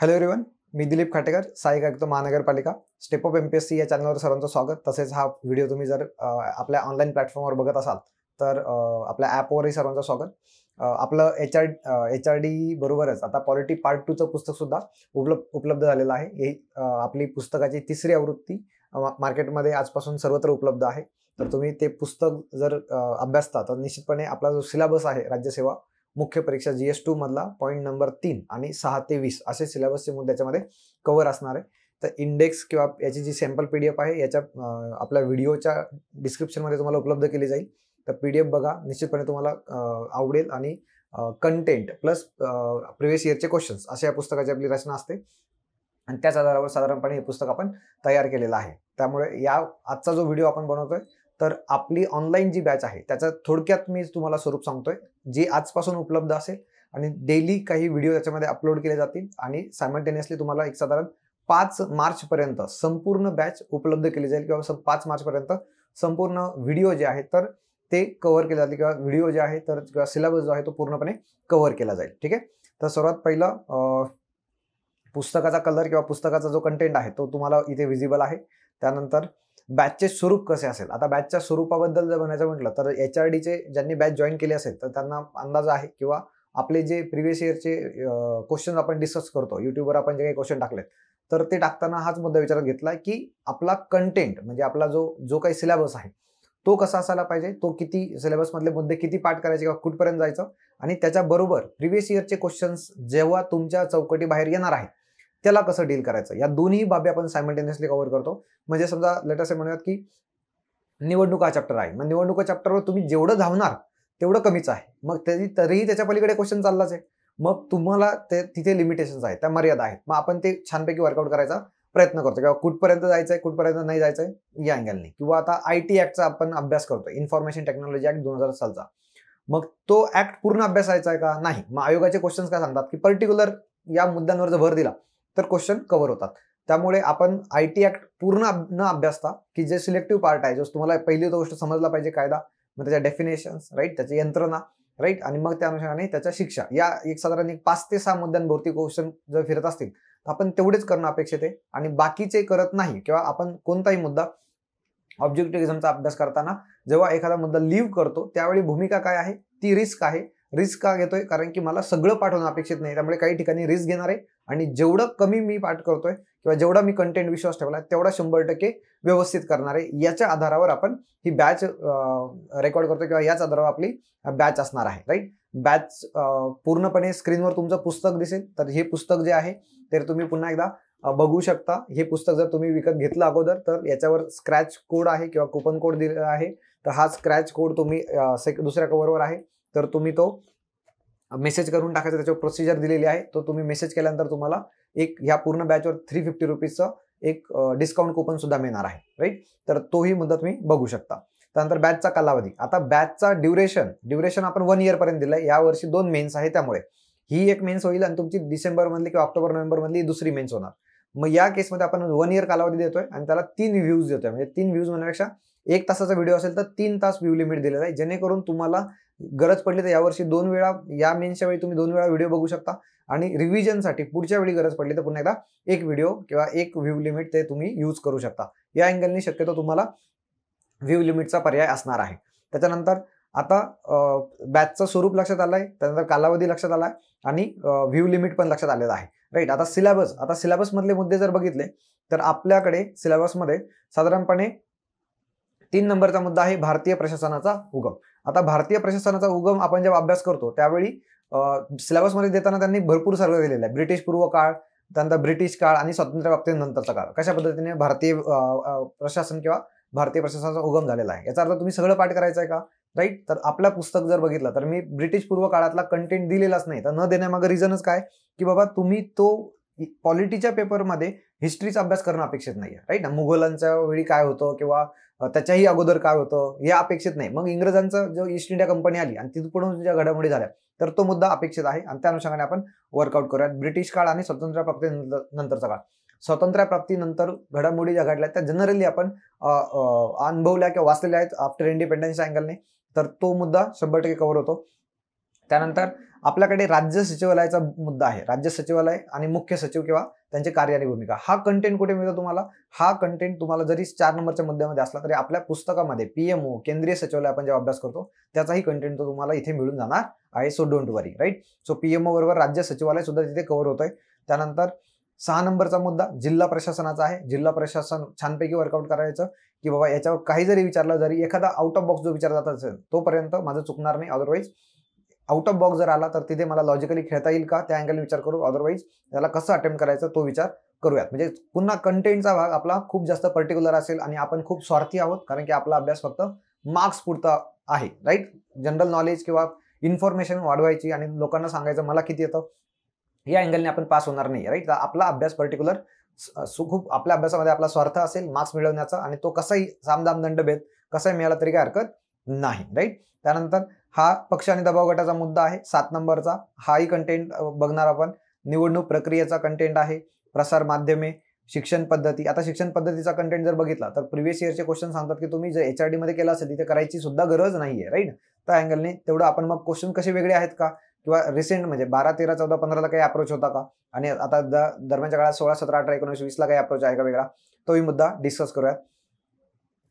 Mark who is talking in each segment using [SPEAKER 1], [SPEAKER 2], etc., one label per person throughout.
[SPEAKER 1] hello everyone मी दिलीप खाटेकर साई आयुक्त महानगरपालिका step of M P S C या चॅनलवर सर्वांचं स्वागत तसेच हा व्हिडिओ तुम्ही जर आपल्या ऑनलाईन प्लॅटफॉर्मवर बघत असाल तर आपल्या ॲपवरही सर्वांचं स्वागत आपलं H R H R D बरोबरच आता पॉलिटी पार्ट टूचं पुस्तकसुद्धा उपलब्ध उपलब्ध झालेलं आहे हे आपली पुस्तकाची तिसरी आवृत्ती मार्केटमध्ये आजपासून सर्वत्र उपलब्ध आहे तर तुम्ही ते पुस्तक जर अभ्यासता तर निश्चितपणे आपला जो सिलेबस आहे राज्यसेवा मुख्य परीक्षा जी एस टू मधला पॉईंट नंबर तीन आणि सहा ते वीस असे सिलेबसचे मुद्दे त्याच्यामध्ये कव्हर असणार आहे तर इंडेक्स किंवा याची जी सॅम्पल पी डी एफ आहे याच्या आपल्या व्हिडिओच्या डिस्क्रिप्शनमध्ये तुम्हाला उपलब्ध केली जाईल तर पी डी एफ बघा निश्चितपणे तुम्हाला आवडेल आणि कंटेंट प्लस प्रिव्हियस इयरचे क्वेश्चन्स अशा या पुस्तकाची आपली रचना असते आणि त्याच आधारावर साधारणपणे हे पुस्तक आपण तयार केलेलं आहे त्यामुळे या आजचा जो व्हिडिओ आपण बनवतोय तर आपली ऑनलाईन जी बॅच आहे त्याचं थोडक्यात मी तुम्हाला स्वरूप सांगतोय जी आजपासून उपलब्ध असेल आणि डेली काही व्हिडिओ त्याच्यामध्ये अपलोड केले जातील आणि सायमल्टेनियसली तुम्हाला एक साधारण पाच मार्चपर्यंत संपूर्ण बॅच उपलब्ध केली जाईल किंवा पाच मार्चपर्यंत संपूर्ण व्हिडिओ जे आहेत तर ते कव्हर केले जातील किंवा व्हिडिओ जे आहे तर किंवा सिलेबस जो आहे तो पूर्णपणे कव्हर केला जाईल ठीक आहे तर सर्वात पहिलं पुस्तकाचा कलर किंवा पुस्तकाचा जो कंटेंट आहे तो तुम्हाला इथे विजिबल आहे त्यानंतर बॅचचे स्वरूप कसे असेल आता बॅचच्या स्वरूपाबद्दल जर म्हणायचं म्हटलं तर एच आर डीचे ज्यांनी बॅच जॉईन केली असेल तर त्यांना अंदाज आहे किंवा आपले जे प्रिव्हियस इयरचे क्वेश्चन आपण डिस्कस करतो युट्यूबवर आपण जे काही क्वेश्चन टाकलेत तर ते टाकताना हाच मुद्दा विचारात घेतला की आपला कंटेंट म्हणजे आपला जो जो काही सिलेबस आहे तो कसा असायला पाहिजे तो किती सिलेबसमधले मुद्दे किती पाठ करायचे किंवा कुठपर्यंत जायचं आणि त्याच्याबरोबर प्रिव्हियस इयरचे क्वेश्चन्स जेव्हा तुमच्या चौकटी बाहेर येणार आहेत त्याला कसं डील करायचं या दोन्ही बाबी आपण सायमल्टेनियसली कव्हर करतो म्हणजे समजा लेट असे म्हणूयात की निवडणूक हा चॅप्टर आहे मग निवडणुका चॅप्टरवर तुम्ही जेवढं धावणार तेवढं कमीच आहे मग तरी तरीही त्याच्या पलीकडे क्वेश्चन चाललाच आहे मग तुम्हाला ते तिथे लिमिटेशन्स आहेत त्या मर्यादा आहेत मग आपण ते छानपैकी वर्कआउट करायचा प्रयत्न करतो किंवा कुठपर्यंत जायचं आहे कुठपर्यंत नाही जायचं आहे या अँगलने किंवा आता आय टी ऍक्टचा आपण अभ्यास करतो इन्फॉर्मेशन टेक्नॉलॉजी ऍक्ट दोन हजार सालचा मग तो ऍक्ट पूर्ण अभ्यासायचा आहे का नाही मग आयोगाचे क्वेश्चन्स काय सांगतात की पर्टिक्युलर या मुद्द्यांवर जर भर दिला तर क्वेश्चन कव्हर होतात त्यामुळे आपण आय टी ऍक्ट पूर्ण न अभ्यासता की जे सिलेक्टिव्ह पार्ट आहे जो तुम्हाला पहिली गोष्ट समजला पाहिजे कायदा मग त्याच्या डेफिनेशन्स राईट त्याची यंत्रणा राईट आणि मग त्या अनुषंगाने त्याच्या शिक्षा या एक साधारण एक पाच ते सहा मुद्द्यांभोवती क्वेश्चन जर फिरत असतील तर आपण तेवढेच करणं अपेक्षित आहे आणि बाकीचे करत नाही किंवा आपण कोणताही मुद्दा ऑब्जेक्टिव्हिजमचा अभ्यास करताना जेव्हा एखादा मुद्दा लिव्ह करतो त्यावेळी भूमिका काय आहे ती रिस्क आहे रिस्क का घेतोय कारण की मला सगळं पाठवणं अपेक्षित नाही त्यामुळे काही ठिकाणी रिस्क घेणार आहे आणि जेवढं कमी मी पाठ करतोय किंवा जेवढा मी कंटेंट विश्वास ठेवला तेवढा शंभर टक्के व्यवस्थित करणार आहे याच्या आधारावर आपण ही बॅच रेकॉर्ड करतोय किंवा याच आधारावर आपली बॅच असणार आहे राईट बॅच पूर्णपणे स्क्रीनवर तुमचं पुस्तक दिसेल तर हे पुस्तक जे आहे ते तुम्ही पुन्हा एकदा बघू शकता हे पुस्तक जर तुम्ही विकत घेतलं अगोदर तर याच्यावर स्क्रॅच कोड आहे किंवा कुपन कोड दिलेला आहे तर हा स्क्रॅच कोड तुम्ही दुसऱ्या कव्हरवर आहे तर तुम्ही तो मेसेज करून टाकायचा त्याच्यावर प्रोसिजर दिलेली आहे तो तुम्ही मेसेज केल्यानंतर तुम्हाला एक ह्या पूर्ण बॅचवर थ्री फिफ्टी रुपीजचं एक डिस्काउंट कुपन सुद्धा मिळणार आहे राईट तर तोही मुद्दा तुम्ही बघू शकता त्यानंतर बॅचचा कालावधी आता बॅचचा ड्युरेशन ड्युरेशन आपण वन इयरपर्यंत दिलं आहे वर्षी दोन मेन्स आहे त्यामुळे ही एक मेन्स होईल आणि तुमची डिसेंबरमधली किंवा ऑक्टोबर नोव्हेंबरमधली दुसरी मेन्स होणार मग या केसमध्ये आपण वन इयर कालावधी देतोय आणि त्याला तीन व्ह्यूज देतोय म्हणजे तीन व्ह्यूज म्हणण्यापेक्षा एक तासाचा व्हिडिओ असेल तर तीन तास व्ह्यू लिमिट दिलेला आहे जेणेकरून तुम्हाला गरज पडली तर यावर्षी दोन वेळा या मेन्सच्या वेळी तुम्ही दोन वेळा व्हिडिओ बघू शकता आणि रिव्हिजनसाठी पुढच्या वेळी गरज पडली तर पुन्हा एकदा एक व्हिडिओ किंवा एक व्ह्यू लिमिट ते तुम्ही यूज करू शकता या अँगलनी शक्यतो तुम्हाला व्ह्यू लिमिटचा पर्याय असणार आहे त्याच्यानंतर आता बॅचचं स्वरूप लक्षात आलं आहे त्यानंतर कालावधी लक्षात आला आहे आणि व्ह्यू लिमिट पण लक्षात आलेलं आहे राईट आता सिलेबस आता सिलेबसमधले मुद्दे जर बघितले तर आपल्याकडे सिलेबसमध्ये साधारणपणे तीन नंबरचा मुद्दा आहे भारतीय प्रशासनाचा उगम आता भारतीय प्रशासनाचा उगम आपण जेव्हा अभ्यास करतो त्यावेळी सिलेबसमध्ये देताना त्यांनी भरपूर सर्व दिलेलं आहे ब्रिटिश पूर्व काळ त्यानंतर ब्रिटिश काळ आणि स्वातंत्र्य बाबतीनंतरचा काळ कशा पद्धतीने भारतीय प्रशासन किंवा भारतीय प्रशासनाचा उगम झालेला आहे याचा अर्थ तुम्ही सगळं पाठ करायचं आहे का राईट तर आपलं पुस्तक जर बघितलं तर मी ब्रिटिश पूर्व काळातला कंटेंट दिलेलाच नाही तर न देण्यामागं रिझनच काय की बाबा तुम्ही तो पॉलिटीच्या पेपरमध्ये हिस्ट्रीचा अभ्यास करणं अपेक्षित नाही आहे राईट ना मुघलांच्या वेळी काय होतं किंवा त्याच्याही अगोदर काय होतं हे अपेक्षित नाही मग इंग्रजांचं जो ईस्ट इंडिया कंपनी आली आणि तिथून ज्या घडामोडी झाल्या तर तो मुद्दा अपेक्षित आहे आणि त्या अनुषंगाने आपण वर्कआउट करूयात ब्रिटिश काळ आणि स्वतंत्रप्राप्ती नंतरचा काळ स्वातंत्र्यप्राप्तीनंतर घडामोडी ज्या घडल्या त्या जनरली आपण अनुभवल्या किंवा वाचलेल्या आहेत आफ्टर इंडिपेंडन्स अँगलने तर तो मुद्दा शंभर टक्के कव्हर होतो त्यानंतर आपल्याकडे राज्य सचिवालयाचा मुद्दा आहे राज्य सचिवालय आणि मुख्य सचिव किंवा त्यांची कार्यकारी भूमिका हा कंटेंट कुठे मिळतो तुम्हाला हा कंटेंट तुम्हाला जरी चार नंबरच्या मुद्द्यामध्ये असला तरी आपल्या पुस्तकामध्ये पीएमओ केंद्रीय सचिवालय आपण जेव्हा अभ्यास करतो त्याचाही कंटेंट तो तुम्हाला इथे मिळून जाणार आहे so don't worry right so PMO बरोबर राज्य सचिवालय सुद्धा तिथे कव्हर होतोय त्यानंतर सहा नंबरचा मुद्दा जिल्हा प्रशासनाचा आहे जिल्हा प्रशासन छानपैकी वर्कआउट करायचं की बाबा याच्यावर काही जरी विचारलं जरी एखादा आउट ऑफ बॉक्स जो विचार जात असेल तोपर्यंत माझं चुकणार नाही अदरवाईज आउट ऑफ बॉक्स जर आला तर तिथे मला लॉजिकली खेळता येईल का त्या अँगलने विचार करू अदरवाईज त्याला कसं अटेम्प्ट करायचं तो विचार करूयात म्हणजे पुन्हा कंटेंटचा भाग आपला खूप जास्त पर्टिक्युलर असेल आणि आपण खूप स्वार्थी आहोत कारण की आपला अभ्यास फक्त मार्क्स पुरता आहे राईट जनरल नॉलेज किंवा इन्फॉर्मेशन वाढवायची आणि लोकांना सांगायचं मला किती येतं या अँगलने आपण पास होणार नाही राईट आपला अभ्यास पर्टिक्युलर खूप आपल्या अभ्यासामध्ये आपला स्वार्थ असेल मार्क्स मिळवण्याचा आणि तो कसाही सामदाम दंड भेद कसाही मिळाला तरी काय हरकत नाही राईट त्यानंतर हा पक्ष आणि दबाव गटाचा मुद्दा आहे सात नंबरचा हाही कंटेंट बघणार आपण निवडणूक प्रक्रियेचा कंटेंट आहे प्रसार माध्यमे शिक्षण पद्धती आता शिक्षण पद्धतीचा कंटेंट जर बघितला तर प्रिव्हियस इयरचे क्वेश्चन सांगतात की तुम्ही जर एच आर डीमध्ये केला असेल तिथे करायची सुद्धा गरज नाही आहे राईट त्या अँगलने तेवढं आपण मग क्वेश्चन कसे वेगळे आहेत का किंवा रिसेंट म्हणजे बारा तेरा चौदा पंधराला काही अप्रोच होता का आणि आता दरम्यानच्या काळात सोळा सतरा अठरा एकोणीस वीसला काही अप्रोच आहे का वेगळा तोही मुद्दा डिस्कस करूयात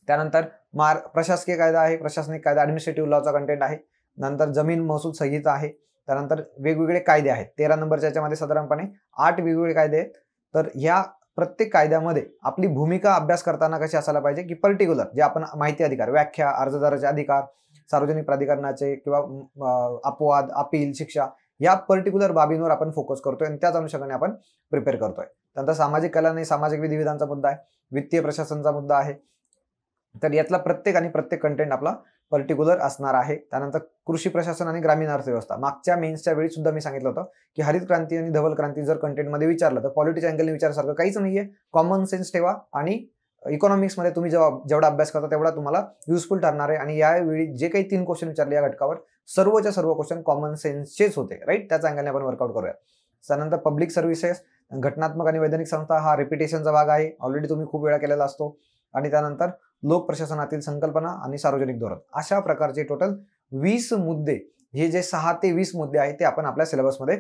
[SPEAKER 1] त्यानंतर मार प्रशासकीय कायदा आहे प्रशासनिक कायदा ॲडमिनिस्ट्रेटिव्ह लॉचा कंटेंट आहे नंतर जमीन महसूल संहिता आहे त्यानंतर वेगवेगळे कायदे आहेत तेरा नंबरच्या याच्यामध्ये साधारणपणे आठ वेगवेगळे कायदे आहेत तर ह्या प्रत्येक कायद्यामध्ये आपली भूमिका अभ्यास करताना कशी असायला पाहिजे की पर्टिक्युलर जे आपण माहिती अधिकार व्याख्या अर्जदाराचे अधिकार सार्वजनिक प्राधिकरणाचे किंवा अपवाद अपील शिक्षा या पर्टिक्युलर बाबींवर आपण फोकस करतोय आणि त्याच अनुषंगाने आपण प्रिपेअर करतोय त्यानंतर सामाजिक कल्याण आणि सामाजिक विधिविधांचा मुद्दा आहे वित्तीय प्रशासनचा मुद्दा आहे तर यातला प्रत्येक आणि प्रत्येक कंटेंट आपला पर्टिक्युलर असणार आहे त्यानंतर कृषी प्रशासन आणि ग्रामीण अर्थव्यवस्था मागच्या मेन्सच्या वेळी सुद्धा मी सांगितलं होतं की हरित क्रांती आणि धवल क्रांती जर कंटेंटमध्ये विचारलं तर पॉलिटिक्स अँगलने विचारसारखं काहीच नाहीये कॉमन सेन्स ठेवा आणि इकॉनॉमिक्समध्ये तुम्ही जेव्हा जेवढा अभ्यास करता तेवढा तुम्हाला युजफुल ठरणार आहे आणि यावेळी जे काही तीन क्वेश्चन विचारले या घटकावर सर्वच्या सर्व क्वेश्चन कॉमन सेन्सचेच होते राईट त्याच अँगलने आपण वर्कआउट करूया त्यानंतर पब्लिक सर्व्हिसेस घटनात्मक आणि वैधानिक संस्था हा रेपिटेशनचा भाग आहे ऑलरेडी तुम्ही खूप वेळा केलेला असतो आणि त्यानंतर लोक प्रशासनातील संकल्पना आणि सार्वजनिक धोरण अशा प्रकारचे टोटल वीस मुद्दे हे जे सहा ते वीस मुद्दे आहेत ते आपण आपल्या सिलेबसमध्ये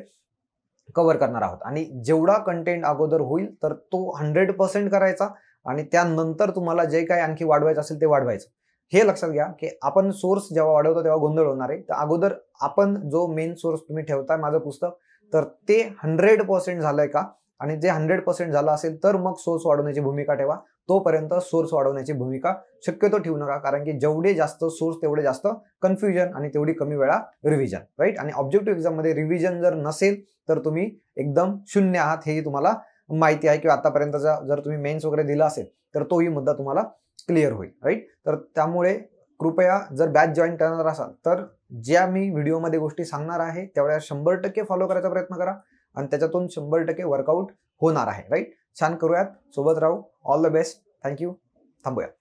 [SPEAKER 1] कव्हर करणार आहोत आणि जेवढा कंटेंट अगोदर होईल तर तो हंड्रेड पर्सेंट करायचा आणि त्यानंतर तुम्हाला जे काही आणखी वाढवायचं असेल ते वाढवायचं हे लक्षात घ्या की आपण सोर्स जेव्हा वाढवतो तेव्हा गोंधळ होणार आहे तर अगोदर आपण जो मेन सोर्स तुम्ही ठेवताय माझं पुस्तक तर ते हंड्रेड पर्सेंट झालंय का आणि जे हंड्रेड पर्सेंट झालं असेल तर मग सोर्स वाढवण्याची भूमिका ठेवा तोपर्यंत सोर्स वाढवण्याची भूमिका शक्यतो ठेवू नका कारण की जेवढे जास्त सोर्स तेवढे जास्त कन्फ्युजन आणि तेवढी कमी वेळा रिव्हिजन राईट आणि ऑब्जेक्टिव्ह एक्झाममध्ये रिव्हिजन जर नसेल तर तुम्ही एकदम शून्य आहात हेही तुम्हाला माहिती आहे किंवा आतापर्यंतचा जर तुम्ही मेन्स वगैरे दिला असेल तर तोही मुद्दा तुम्हाला क्लिअर होईल राईट तर त्यामुळे कृपया जर बॅच जॉईन करणार असाल तर ज्या मी व्हिडिओमध्ये गोष्टी सांगणार आहे तेवढ्या शंभर टक्के फॉलो करायचा प्रयत्न करा आणि त्याच्यातून शंभर टक्के वर्कआउट होणार आहे राईट छान करूयात सोबत राहू ऑल द बेस्ट थँक्यू थांबूया